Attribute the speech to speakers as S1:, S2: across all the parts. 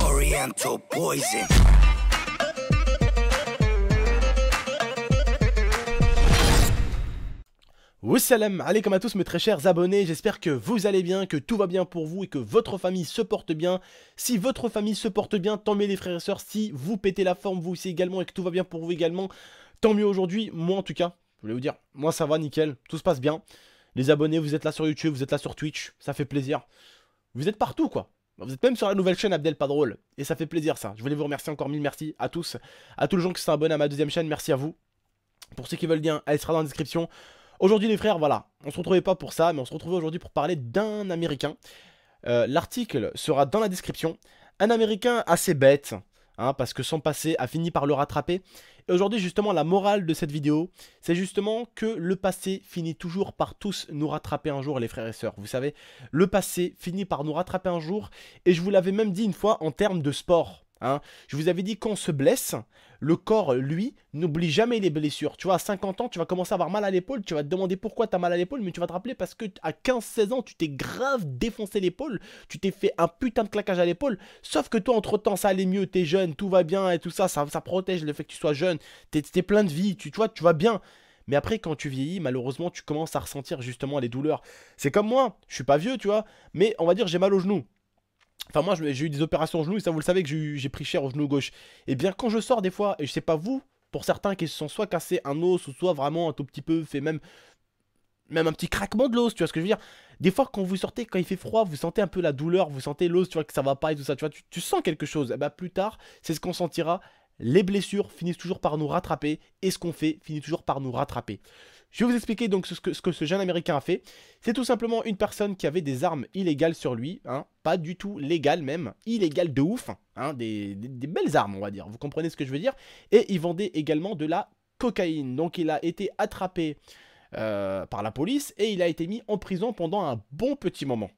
S1: Oriental poison. Wassalam comme à tous mes très chers abonnés, j'espère que vous allez bien, que tout va bien pour vous et que votre famille se porte bien. Si votre famille se porte bien, tant mieux les frères et sœurs, si vous pétez la forme vous aussi également et que tout va bien pour vous également, tant mieux aujourd'hui, moi en tout cas, je voulais vous dire, moi ça va nickel, tout se passe bien. Les abonnés, vous êtes là sur YouTube, vous êtes là sur Twitch, ça fait plaisir. Vous êtes partout quoi, vous êtes même sur la nouvelle chaîne Abdel Pas Drôle. Et ça fait plaisir ça. Je voulais vous remercier encore mille merci à tous. À tous les gens qui sont abonnés à ma deuxième chaîne, merci à vous. Pour ceux qui veulent bien, elle sera dans la description. Aujourd'hui les frères, voilà. On se retrouvait pas pour ça, mais on se retrouvait aujourd'hui pour parler d'un Américain. Euh, l'article sera dans la description. Un Américain assez bête, Hein, parce que son passé a fini par le rattraper. Et aujourd'hui, justement, la morale de cette vidéo, c'est justement que le passé finit toujours par tous nous rattraper un jour, les frères et sœurs. Vous savez, le passé finit par nous rattraper un jour, et je vous l'avais même dit une fois en termes de sport. Hein. Je vous avais dit qu'on se blesse, le corps, lui, n'oublie jamais les blessures. Tu vois, à 50 ans, tu vas commencer à avoir mal à l'épaule, tu vas te demander pourquoi tu as mal à l'épaule, mais tu vas te rappeler parce que à 15-16 ans, tu t'es grave défoncé l'épaule, tu t'es fait un putain de claquage à l'épaule, sauf que toi, entre-temps, ça allait mieux, t'es jeune, tout va bien et tout ça, ça, protège le fait que tu sois jeune, t'es es plein de vie, tu, tu vois, tu vas bien. Mais après, quand tu vieillis, malheureusement, tu commences à ressentir justement les douleurs. C'est comme moi, je suis pas vieux, tu vois, mais on va dire j'ai mal au genou. Enfin, moi, j'ai eu des opérations au genou, et ça, vous le savez que j'ai pris cher au genou gauche. Et eh bien, quand je sors des fois, et je sais pas vous, pour certains qui se sont soit cassés un os, ou soit vraiment un tout petit peu fait même même un petit craquement de l'os, tu vois ce que je veux dire Des fois, quand vous sortez, quand il fait froid, vous sentez un peu la douleur, vous sentez l'os, tu vois, que ça va pas et tout ça, tu vois, tu, sens quelque chose. Et eh bien plus tard, c'est ce qu'on sentira. Les blessures finissent toujours par nous rattraper et ce qu'on fait finit toujours par nous rattraper. Je vais vous expliquer donc ce que, ce, jeune américain a fait. C'est tout simplement une personne qui avait des armes illégales sur lui, hein. pas du tout légales même, illégales de ouf, hein. des, belles armes on va dire, vous comprenez ce que je veux dire. Et il vendait également de la cocaïne, donc il a été attrapé euh, par la police et il a été mis en prison pendant un bon petit moment.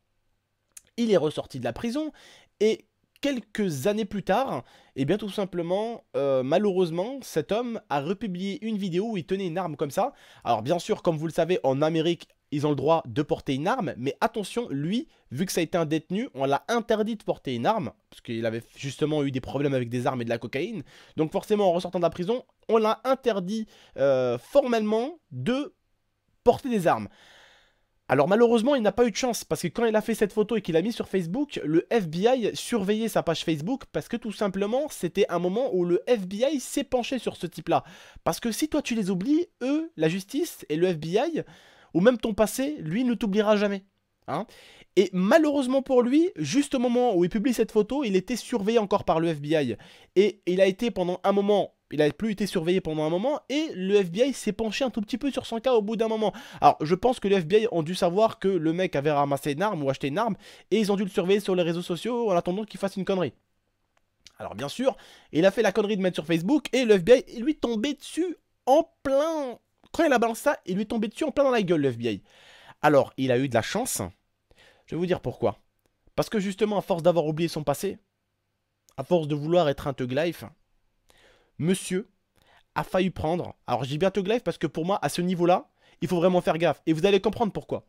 S1: Il est ressorti de la prison et quelques années plus tard, et eh bien tout simplement, euh, malheureusement, cet homme a republié une vidéo où il tenait une arme comme ça. Alors bien sûr, comme vous le savez, en Amérique, ils ont le droit de porter une arme, mais attention, lui, vu que ça a été un détenu, on l'a interdit de porter une arme, parce qu'il avait justement eu des problèmes avec des armes et de la cocaïne. Donc forcément, en ressortant de la prison, on l'a interdit euh, formellement de porter des armes. Alors malheureusement, il n'a pas eu de chance parce que quand il a fait cette photo et qu'il a mis sur Facebook, le FBI surveillait sa page Facebook parce que tout simplement, c'était un moment où le FBI s'est penché sur ce type-là. Parce que si toi tu les oublies, eux, la justice et le FBI, ou même ton passé, lui ne t'oubliera jamais. Hein. et malheureusement pour lui, juste au moment où il publie cette photo, il était surveillé encore par le FBI. Et il a été pendant un moment il a plus été surveillé pendant un moment et le FBI s'est penché un tout petit peu sur son cas au bout d'un moment. Alors, je pense que le FBI ont dû savoir que le mec avait ramassé une arme ou acheté une arme et ils ont dû le surveiller sur les réseaux sociaux en attendant qu'il fasse une connerie. Alors, bien sûr, il a fait la connerie de mettre sur Facebook et le FBI lui tombait dessus en plein. Quand il a balancé ça, il lui est tombé dessus en plein dans la gueule, le FBI. Alors, il a eu de la chance. Je vais vous dire pourquoi. Parce que justement, à force d'avoir oublié son passé, à force de vouloir être un thug life, monsieur a failli prendre. Alors j'ai bientôt glaive parce que pour moi, à ce niveau-là, il faut vraiment faire gaffe. Et vous allez comprendre pourquoi.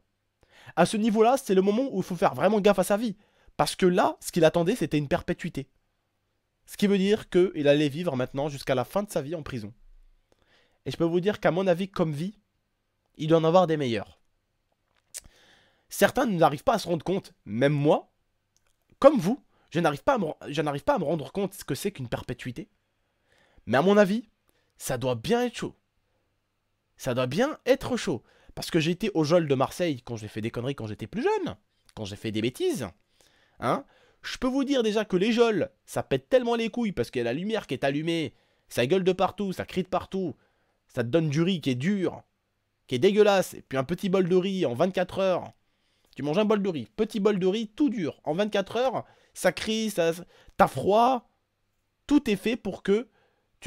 S1: À ce niveau-là, c'est le moment où il faut faire vraiment gaffe à sa vie. Parce que là, ce qu'il attendait, c'était une perpétuité. Ce qui veut dire qu'il allait vivre maintenant jusqu'à la fin de sa vie en prison. Et je peux vous dire qu'à mon avis, comme vie, il doit en avoir des meilleurs. Certains n'arrivent pas à se rendre compte, même moi, comme vous, je n'arrive pas, pas à me rendre compte ce que c'est qu'une perpétuité. Mais à mon avis, ça doit bien être chaud. Ça doit bien être chaud. Parce que j'ai été au Jol de Marseille quand j'ai fait des conneries quand j'étais plus jeune. Quand j'ai fait des bêtises. Hein Je peux vous dire déjà que les Jols, ça pète tellement les couilles parce qu'il y a la lumière qui est allumée. Ça gueule de partout, ça crie de partout. Ça te donne du riz qui est dur. Qui est dégueulasse. Et puis un petit bol de riz en 24 heures. Tu manges un bol de riz, petit bol de riz, tout dur. En 24 heures, ça crie, ça, t'as froid. Tout est fait pour que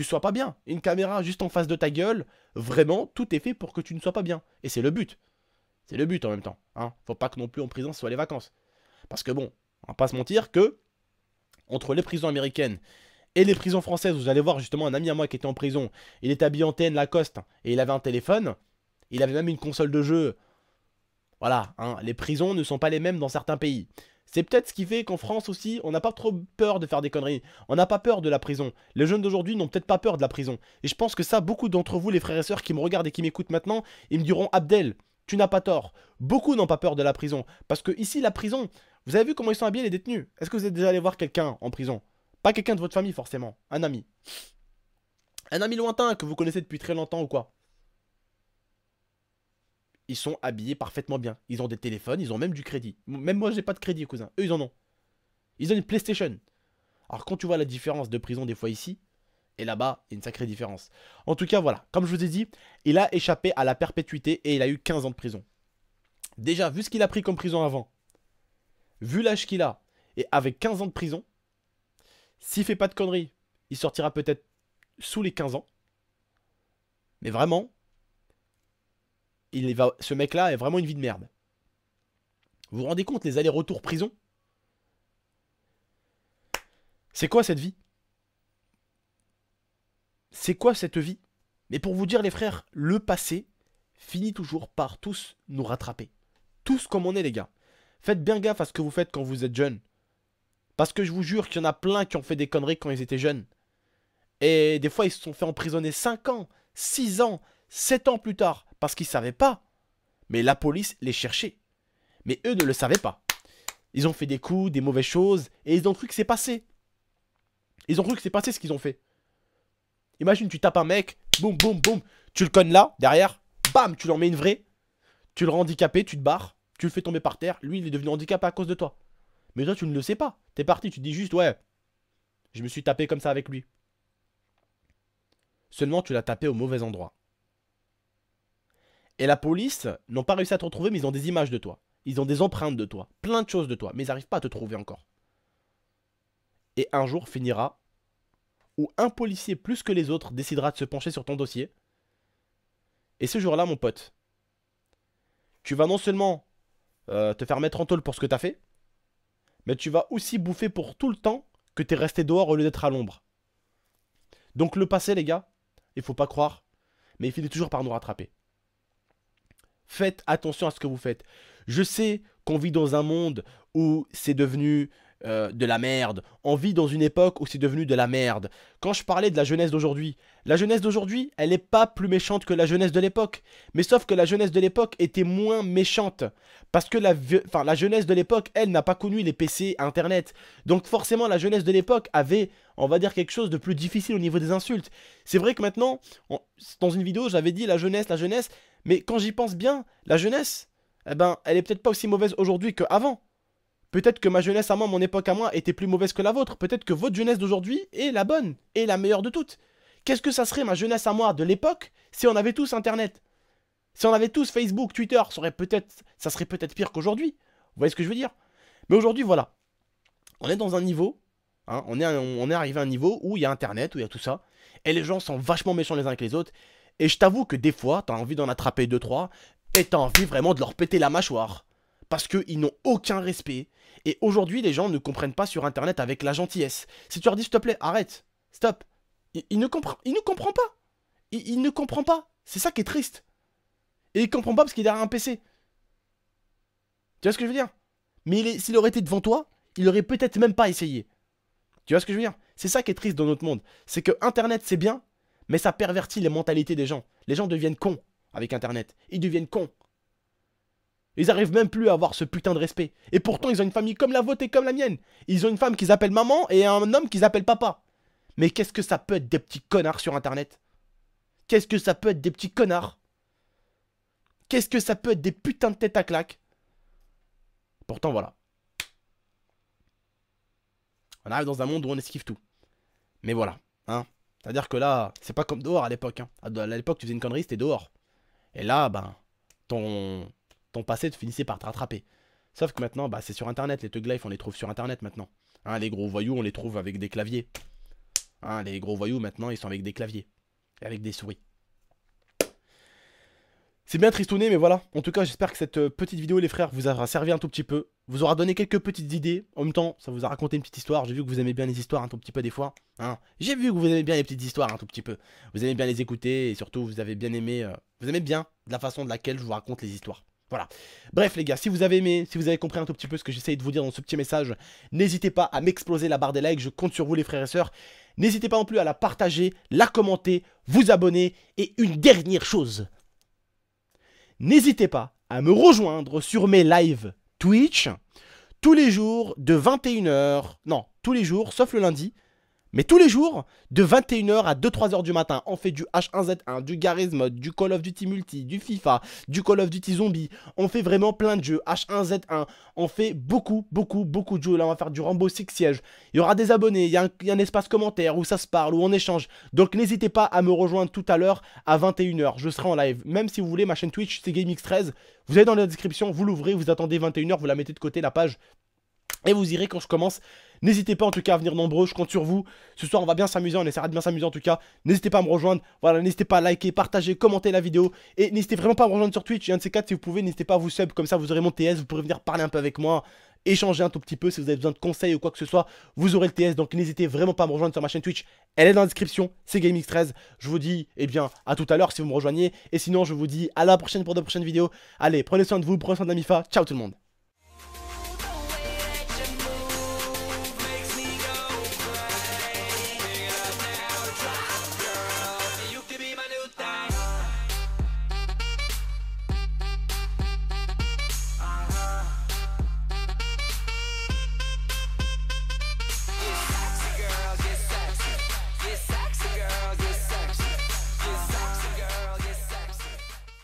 S1: tu sois pas bien. Une caméra juste en face de ta gueule, vraiment, tout est fait pour que tu ne sois pas bien. Et c'est le but. C'est le but en même temps. Hein. Faut pas que non plus en prison ce soit les vacances. Parce que bon, on va pas se mentir que entre les prisons américaines et les prisons françaises, vous allez voir justement un ami à moi qui était en prison, il était habillé en TN Lacoste et il avait un téléphone, il avait même une console de jeu. Voilà, hein. les prisons ne sont pas les mêmes dans certains pays. C'est peut-être ce qui fait qu'en France aussi, on n'a pas trop peur de faire des conneries. On n'a pas peur de la prison. Les jeunes d'aujourd'hui n'ont peut-être pas peur de la prison. Et je pense que ça, beaucoup d'entre vous, les frères et sœurs qui me regardent et qui m'écoutent maintenant, ils me diront Abdel, tu n'as pas tort. Beaucoup n'ont pas peur de la prison. Parce que ici, la prison, vous avez vu comment ils sont habillés les détenus Est-ce que vous êtes déjà allé voir quelqu'un en prison Pas quelqu'un de votre famille forcément, un ami. Un ami lointain que vous connaissez depuis très longtemps ou quoi ils sont habillés parfaitement bien. Ils ont des téléphones, ils ont même du crédit. Même moi, n'ai pas de crédit, cousin. Eux, ils en ont. Ils ont une PlayStation. Alors, quand tu vois la différence de prison des fois ici et là-bas, il y a une sacrée différence. En tout cas, voilà. Comme je vous ai dit, il a échappé à la perpétuité et il a eu 15 ans de prison. Déjà, vu ce qu'il a pris comme prison avant, vu l'âge qu'il a, et avec 15 ans de prison, s'il fait pas de conneries, il sortira peut-être sous les 15 ans. Mais vraiment, ce mec-là a vraiment une vie de merde. Vous vous rendez compte, les allers-retours prison C'est quoi cette vie C'est quoi cette vie Mais pour vous dire, les frères, le passé finit toujours par tous nous rattraper. Tous comme on est, les gars. Faites bien gaffe à ce que vous faites quand vous êtes jeunes. Parce que je vous jure qu'il y en a plein qui ont fait des conneries quand ils étaient jeunes. Et des fois, ils se sont fait emprisonner 5 ans, 6 ans, 7 ans plus tard parce qu'ils ne savaient pas. Mais la police les cherchait. Mais eux ne le savaient pas. Ils ont fait des coups, des mauvaises choses, et ils ont cru que c'est passé. Ils ont cru que c'est passé ce qu'ils ont fait. Imagine, tu tapes un mec, boum, boum, boum, tu le connes là, derrière, bam, tu lui en mets une vraie, tu le rends handicapé, tu te barres, tu le fais tomber par terre, lui il est devenu handicapé à cause de toi. Mais toi tu ne le sais pas, t'es parti, tu dis juste, ouais, je me suis tapé comme ça avec lui. Seulement tu l'as tapé au mauvais endroit. Et la police n'ont pas réussi à te retrouver, mais ils ont des images de toi. Ils ont des empreintes de toi, plein de choses de toi, mais ils n'arrivent pas à te trouver encore. Et un jour finira où un policier plus que les autres décidera de se pencher sur ton dossier. Et ce jour-là, mon pote, tu vas non seulement euh, te faire mettre en tôle pour ce que t'as fait, mais tu vas aussi bouffer pour tout le temps que t'es resté dehors au lieu d'être à l'ombre. Donc le passé, les gars, il faut pas croire, mais il finit toujours par nous rattraper. Faites attention à ce que vous faites. Je sais qu'on vit dans un monde où c'est devenu euh, de la merde. On vit dans une époque où c'est devenu de la merde. Quand je parlais de la jeunesse d'aujourd'hui, la jeunesse d'aujourd'hui, elle n'est pas plus méchante que la jeunesse de l'époque. Mais sauf que la jeunesse de l'époque était moins méchante. Parce que la, enfin, la jeunesse de l'époque, elle n'a pas connu les PC, Internet. Donc forcément, la jeunesse de l'époque avait, on va dire, quelque chose de plus difficile au niveau des insultes. C'est vrai que maintenant, dans une vidéo, j'avais dit la jeunesse, la jeunesse, mais quand j'y pense bien, la jeunesse, eh ben, elle est peut-être pas aussi mauvaise aujourd'hui qu'avant. Peut-être que ma jeunesse à moi, mon époque à moi, était plus mauvaise que la vôtre. Peut-être que votre jeunesse d'aujourd'hui est la bonne, et la meilleure de toutes. Qu'est-ce que ça serait ma jeunesse à moi de l'époque si on avait tous Internet Si on avait tous Facebook, Twitter, ça, serait peut-être pire qu'aujourd'hui. Vous voyez ce que je veux dire Mais aujourd'hui, voilà. On est dans un niveau, hein, on, est, on est arrivé à un niveau où il y a Internet, où il y a tout ça, et les gens sont vachement méchants les uns avec les autres, et je t'avoue que des fois, t'as envie d'en attraper deux 3 et t'as envie vraiment de leur péter la mâchoire. Parce qu'ils n'ont aucun respect. Et aujourd'hui, les gens ne comprennent pas sur Internet avec la gentillesse. Si tu leur dis, s'il te plaît, arrête, stop. Il, ne, comprend, ne pas. Il, ne comprend pas. C'est ça qui est triste. Et il comprend pas parce qu'il est derrière un PC. Tu vois ce que je veux dire Mais s'il aurait été devant toi, il aurait peut-être même pas essayé. Tu vois ce que je veux dire C'est ça qui est triste dans notre monde. C'est que Internet, c'est bien, mais ça pervertit les mentalités des gens. Les gens deviennent cons avec Internet. Ils deviennent cons. Ils arrivent même plus à avoir ce putain de respect. Et pourtant, ils ont une famille comme la vôtre et comme la mienne. Ils ont une femme qu'ils appellent maman et un homme qu'ils appellent papa. Mais qu'est-ce que ça peut être des petits connards sur Internet Qu'est-ce que ça peut être des petits connards Qu'est-ce que ça peut être des putains de têtes à claque Pourtant, voilà. On arrive dans un monde où on esquive tout. Mais voilà, hein. C'est-à-dire que là, c'est pas comme dehors à l'époque. Hein. À l'époque, tu faisais une connerie, c'était dehors. Et là, ben, ton, ton passé te finissait par te rattraper. Sauf que maintenant, bah, c'est sur internet, les Tug Life, on les trouve sur internet maintenant. Hein, les gros voyous, on les trouve avec des claviers. Hein, les gros voyous, maintenant, ils sont avec des claviers. Et avec des souris. C'est bien tristouné, mais voilà. En tout cas, j'espère que cette euh, petite vidéo, les frères, vous aura servi un tout petit peu. Vous aura donné quelques petites idées. En même temps, ça vous a raconté une petite histoire. J'ai vu que vous aimez bien les histoires un tout petit peu des fois. Hein. J'ai vu que vous aimez bien les petites histoires un tout petit peu. Vous aimez bien les écouter et surtout, vous avez bien aimé... Euh, vous aimez bien la façon de laquelle je vous raconte les histoires. Voilà. Bref les gars, si vous avez aimé, si vous avez compris un tout petit peu ce que j'essaye de vous dire dans ce petit message, n'hésitez pas à m'exploser la barre des likes, je compte sur vous les frères et sœurs. N'hésitez pas non plus à la partager, la commenter, vous abonner et une dernière chose, n'hésitez pas à me rejoindre sur mes lives Twitch tous les jours de 21h, non, tous les jours, sauf le lundi, mais tous les jours, de 21h à 2-3h du matin, on fait du H1Z1, du Garry's Mode, du Call of Duty Multi, du FIFA, du Call of Duty Zombie. On fait vraiment plein de jeux. H1Z1, on fait beaucoup, beaucoup, beaucoup de jeux. Là, on va faire du Rambo Six Siege, Il y aura des abonnés, il un, il y a un espace commentaire où ça se parle, où on échange. Donc n'hésitez pas à me rejoindre tout à l'heure à 21h. Je serai en live. Même si vous voulez, ma chaîne Twitch, c'est GameX13. Vous allez dans la description, vous l'ouvrez, vous attendez 21h, vous la mettez de côté, la page. Et vous irez quand je commence. N'hésitez pas en tout cas à venir nombreux, je compte sur vous. Ce soir on va bien s'amuser, on essaiera de bien s'amuser en tout cas. N'hésitez pas à me rejoindre, voilà, n'hésitez pas à liker, partager, commenter la vidéo. Et n'hésitez vraiment pas à me rejoindre sur Twitch, et un de ces quatre si vous pouvez, n'hésitez pas à vous sub, comme ça vous aurez mon TS, vous pourrez venir parler un peu avec moi, échanger un tout petit peu, si vous avez besoin de conseils ou quoi que ce soit, vous aurez le TS. Donc n'hésitez vraiment pas à me rejoindre sur ma chaîne Twitch, elle est dans la description, c'est GameX13. Je vous dis, eh bien, à tout à l'heure si vous me rejoignez. Et sinon je vous dis à la prochaine pour de prochaines vidéos. Allez, prenez soin de vous, prenez soin de MIFA, ciao tout le monde.